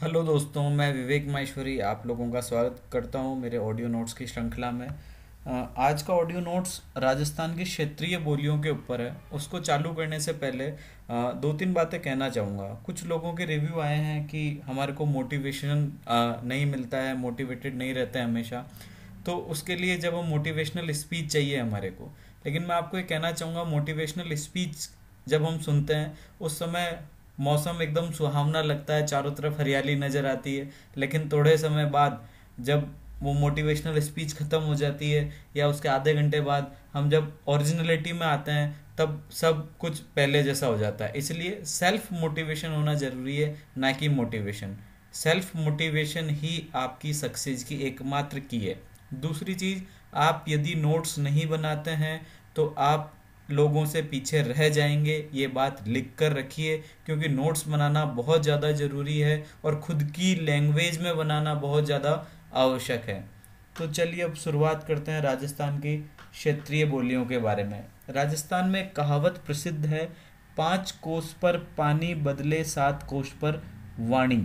hello दोस्तों मैं विवेक माहेश्वरी आप लोगों का स्वागत करता हूं मेरे ऑडियो नोट्स की श्रृंखला में आज का ऑडियो नोट्स राजस्थान की क्षेत्रीय बोलियों के ऊपर है उसको चालू करने से पहले दो तीन बातें कहना चाहूँगा कुछ लोगों के रिव्यू आए हैं कि हमारे को मोटिवेशन नहीं मिलता है मोटिवेटेड नहीं रहते हमेशा तो उसके लिए जब हम मोटिवेशनल स्पीच चाहिए हमारे को लेकिन मैं आपको ये कहना चाहूँगा मोटिवेशनल स्पीच जब हम सुनते हैं उस समय मौसम एकदम सुहावना लगता है चारों तरफ हरियाली नज़र आती है लेकिन थोड़े समय बाद जब वो मोटिवेशनल स्पीच ख़त्म हो जाती है या उसके आधे घंटे बाद हम जब ओरिजिनलिटी में आते हैं तब सब कुछ पहले जैसा हो जाता है इसलिए सेल्फ मोटिवेशन होना ज़रूरी है ना कि मोटिवेशन सेल्फ मोटिवेशन ही आपकी सक्सेस की एकमात्र की है दूसरी चीज़ आप यदि नोट्स नहीं बनाते हैं तो आप लोगों से पीछे रह जाएंगे ये बात लिख कर रखिए क्योंकि नोट्स बनाना बहुत ज़्यादा ज़रूरी है और ख़ुद की लैंग्वेज में बनाना बहुत ज़्यादा आवश्यक है तो चलिए अब शुरुआत करते हैं राजस्थान की क्षेत्रीय बोलियों के बारे में राजस्थान में कहावत प्रसिद्ध है पाँच कोष पर पानी बदले सात कोश पर वाणी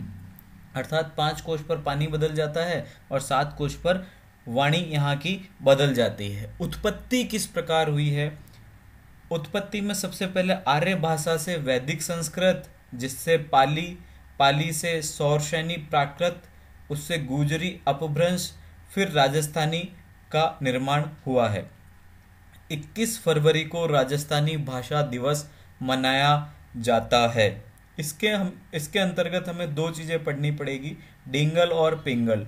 अर्थात पाँच कोश पर पानी बदल जाता है और सात कोश पर वाणी यहाँ की बदल जाती है उत्पत्ति किस प्रकार हुई है उत्पत्ति में सबसे पहले आर्य भाषा से वैदिक संस्कृत जिससे पाली पाली से सौरशैनी प्राकृत उससे गुजरी अपभ्रंश फिर राजस्थानी का निर्माण हुआ है 21 फरवरी को राजस्थानी भाषा दिवस मनाया जाता है इसके हम इसके अंतर्गत हमें दो चीज़ें पढ़नी पड़ेगी डिंगल और पिंगल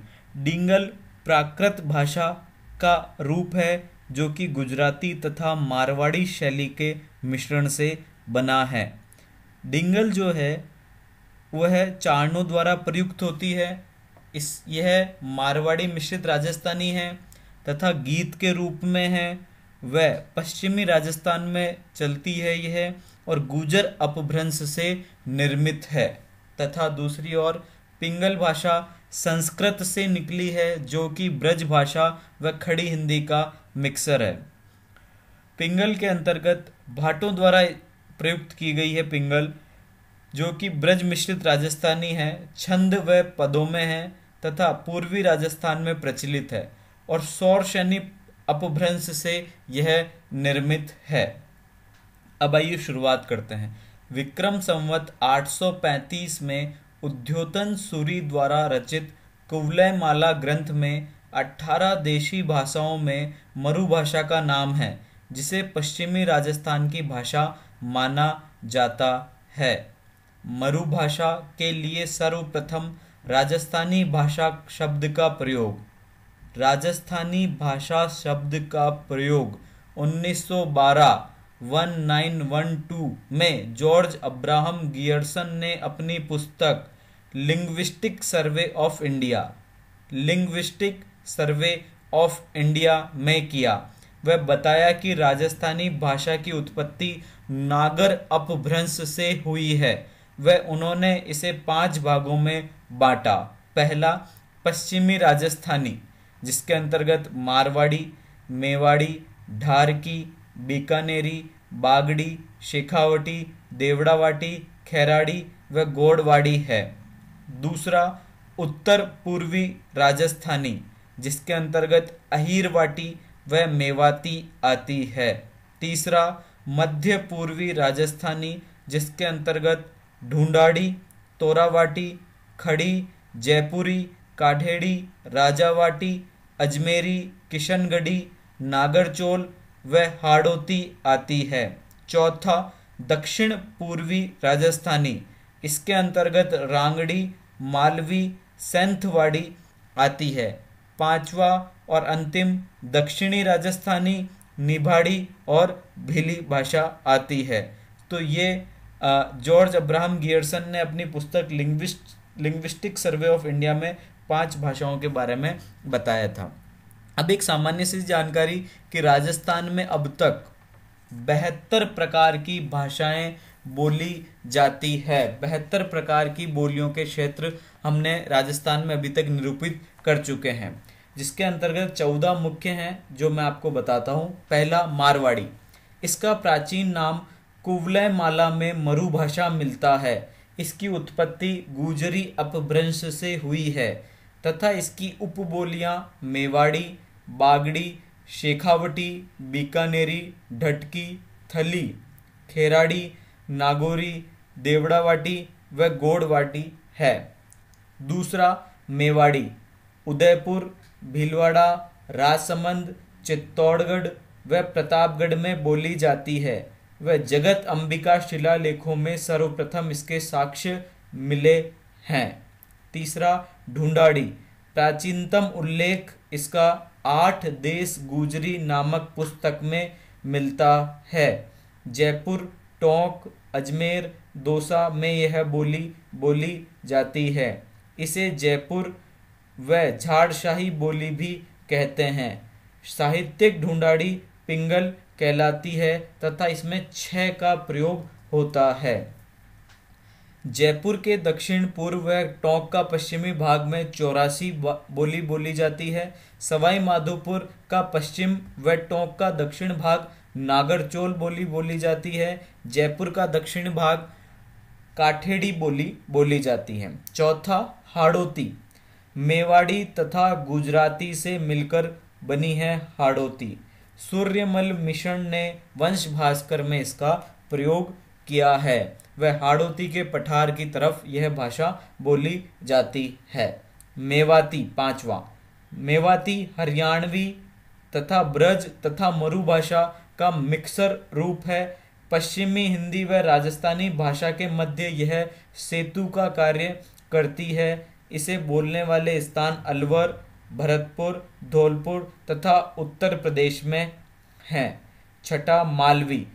डिंगल प्राकृत भाषा का रूप है जो कि गुजराती तथा मारवाड़ी शैली के मिश्रण से बना है डिंगल जो है वह चारणों द्वारा प्रयुक्त होती है इस यह मारवाड़ी मिश्रित राजस्थानी है तथा गीत के रूप में है वह पश्चिमी राजस्थान में चलती है यह और गुजर अपभ्रंश से निर्मित है तथा दूसरी ओर पिंगल भाषा संस्कृत से निकली है जो कि ब्रज भाषा व खड़ी हिंदी का मिक्सर है पिंगल के अंतर्गत भाटों द्वारा प्रयुक्त की गई है पिंगल जो कि ब्रज मिश्रित राजस्थानी है छंद व पदों में है तथा पूर्वी राजस्थान में प्रचलित है और सौर शनि अपभ्रंश से यह निर्मित है अब आइए शुरुआत करते हैं विक्रम संवत 835 में उद्योतन सूरी द्वारा रचित कुवलयमाला ग्रंथ में अट्ठारह देशी भाषाओं में मरुभाषा का नाम है जिसे पश्चिमी राजस्थान की भाषा माना जाता है मरुभाषा के लिए सर्वप्रथम राजस्थानी भाषा शब्द का प्रयोग राजस्थानी भाषा शब्द का प्रयोग 1912 1912 में जॉर्ज अब्राहम गियर्सन ने अपनी पुस्तक linguistic survey of India linguistic survey of India में किया वह बताया कि राजस्थानी भाषा की उत्पत्ति नागर अपभ्रंश से हुई है वह उन्होंने इसे पांच भागों में बांटा पहला पश्चिमी राजस्थानी जिसके अंतर्गत मारवाड़ी मेवाड़ी ढारकी बीकानेरी बागड़ी शेखावटी देवड़ावाटी खैराड़ी व गोड़वाड़ी है दूसरा उत्तर पूर्वी राजस्थानी जिसके अंतर्गत अहिरवाटी व मेवाती आती है तीसरा मध्य पूर्वी राजस्थानी जिसके अंतर्गत ढूंढाड़ी तोरावाटी खड़ी जयपुरी काठेड़ी राजावाटी अजमेरी किशनगढ़ी नागरचोल व हाड़ोती आती है चौथा दक्षिण पूर्वी राजस्थानी इसके अंतर्गत रांगड़ी मालवी सेंथवाड़ी आती है पांचवा और अंतिम दक्षिणी राजस्थानी निभाड़ी और भीली भाषा आती है तो ये जॉर्ज अब्राहम गियर्सन ने अपनी पुस्तक linguist linguistic survey of India में पांच भाषाओं के बारे में बताया था अब एक सामान्य सी जानकारी कि राजस्थान में अब तक बेहतर प्रकार की भाषाएं बोली जाती है बेहतर प्रकार की बोलियों के क्षेत्र हमने राजस्थान में अभी तक निरूपित कर चुके हैं जिसके अंतर्गत चौदह मुख्य हैं जो मैं आपको बताता हूँ पहला मारवाड़ी इसका प्राचीन नाम कुवलय माला में मरुभाषा मिलता है इसकी उत्पत्ति गुजरी अपभ्रंश से हुई है तथा इसकी उपबोलियां मेवाड़ी बागड़ी शेखावटी बीकानेरी ढटकी थली खेराड़ी नागोरी देवड़ावाटी व गोडवाटी है दूसरा मेवाड़ी उदयपुर भीलवाड़ा राजसमंद चित्तौड़गढ़ व प्रतापगढ़ में बोली जाती है व जगत अंबिका शिलालेखों में सर्वप्रथम इसके साक्ष्य मिले हैं तीसरा ढूंढाड़ी प्राचीनतम उल्लेख इसका आठ देश गुजरी नामक पुस्तक में मिलता है जयपुर टोंक अजमेर दोसा में यह बोली बोली जाती है इसे जयपुर व झाड़शाही बोली भी कहते हैं साहित्यिक ढूंढाड़ी पिंगल कहलाती है तथा इसमें छ का प्रयोग होता है जयपुर के दक्षिण पूर्व व टोंक का पश्चिमी भाग में चौरासी बोली बोली जाती है सवाई माधोपुर का पश्चिम व टोंक का दक्षिण भाग नागरचोल बोली बोली जाती है जयपुर का दक्षिण भाग काठेड़ी बोली बोली जाती है चौथा हाड़ोती मेवाड़ी तथा गुजराती से मिलकर बनी है हाड़ोती सूर्यमल मिशन ने वंश भास्कर में इसका प्रयोग किया है वह हाड़ोती के पठार की तरफ यह भाषा बोली जाती है मेवाती पांचवा मेवाती हरियाणवी तथा ब्रज तथा मरु भाषा का मिक्सर रूप है पश्चिमी हिंदी व राजस्थानी भाषा के मध्य यह सेतु का कार्य करती है इसे बोलने वाले स्थान अलवर भरतपुर धौलपुर तथा उत्तर प्रदेश में हैं छठा मालवी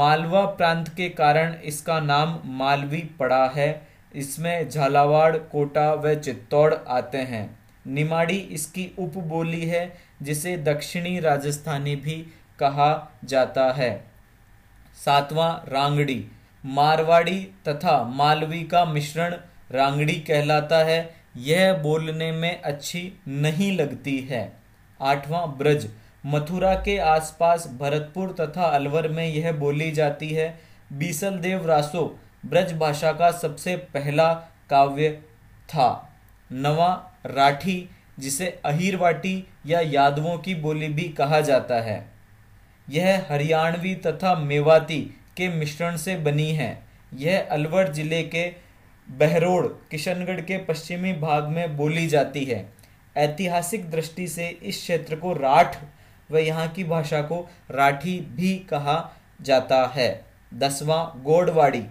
मालवा प्रांत के कारण इसका नाम मालवी पड़ा है इसमें झालावाड़ कोटा व चित्तौड़ आते हैं निमाड़ी इसकी उपबोली है जिसे दक्षिणी राजस्थानी भी कहा जाता है सातवां रांगड़ी मारवाड़ी तथा मालवी का मिश्रण रांगड़ी कहलाता है यह बोलने में अच्छी नहीं लगती है आठवां ब्रज मथुरा के आसपास भरतपुर तथा अलवर में यह बोली जाती है बीसल देव रासो ब्रज भाषा का सबसे पहला काव्य था नवा राठी जिसे अहिरवाटी या यादवों की बोली भी कहा जाता है यह हरियाणवी तथा मेवाती के मिश्रण से बनी है यह अलवर जिले के बहरोड़ किशनगढ़ के पश्चिमी भाग में बोली जाती है ऐतिहासिक दृष्टि से इस क्षेत्र को राठ व यहाँ की भाषा को राठी भी कहा जाता है दसवां गोडवाड़ी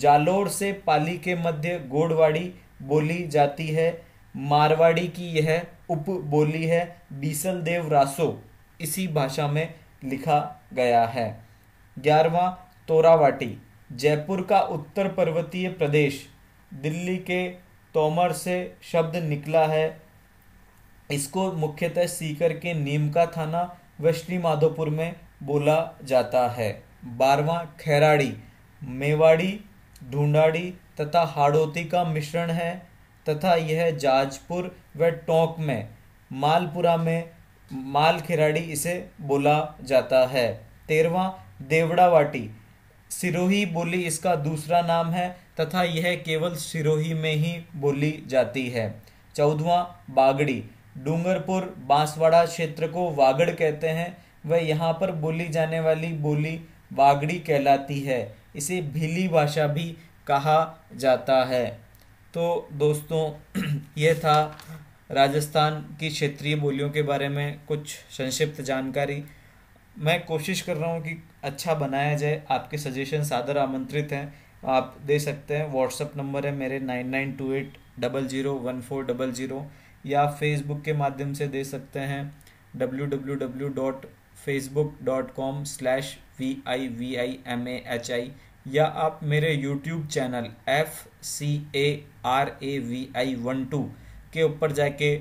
जालोर से पाली के मध्य गोडवाड़ी बोली जाती है मारवाड़ी की यह उप बोली है बीसल देव रासो इसी भाषा में लिखा गया है ग्यारहवा तोरावाटी जयपुर का उत्तर पर्वतीय प्रदेश दिल्ली के तोमर से शब्द निकला है इसको मुख्यतः सीकर के नीम का थाना व माधोपुर में बोला जाता है बारवा खैराड़ी मेवाड़ी ढूंढाड़ी तथा हाड़ोती का मिश्रण है तथा यह जाजपुर व टोंक में मालपुरा में माल खिराड़ी इसे बोला जाता है तेरवा देवड़ावाटी सिरोही बोली इसका दूसरा नाम है तथा यह केवल सिरोही में ही बोली जाती है चौदवा बागड़ी डूंगरपुर बांसवाड़ा क्षेत्र को वागड़ कहते हैं वह यहाँ पर बोली जाने वाली बोली बागड़ी कहलाती है इसे भीली भाषा भी कहा जाता है तो दोस्तों यह था राजस्थान की क्षेत्रीय बोलियों के बारे में कुछ संक्षिप्त जानकारी मैं कोशिश कर रहा हूँ कि अच्छा बनाया जाए आपके सजेशन सादर आमंत्रित हैं आप दे सकते हैं व्हाट्सअप नंबर है मेरे nine nine two eight double zero one four double zero या फेसबुक के माध्यम से दे सकते हैं W W W dot Facebook dot com slash V I V I M A H I या आप मेरे YouTube channel F C A R A V I one two के ऊपर जाके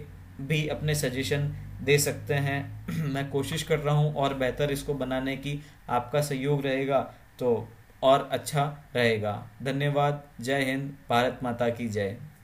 भी अपने सजेशन दे सकते हैं मैं कोशिश कर रहा हूँ और बेहतर इसको बनाने की आपका सहयोग रहेगा तो और अच्छा रहेगा धन्यवाद जय हिंद भारत माता की जय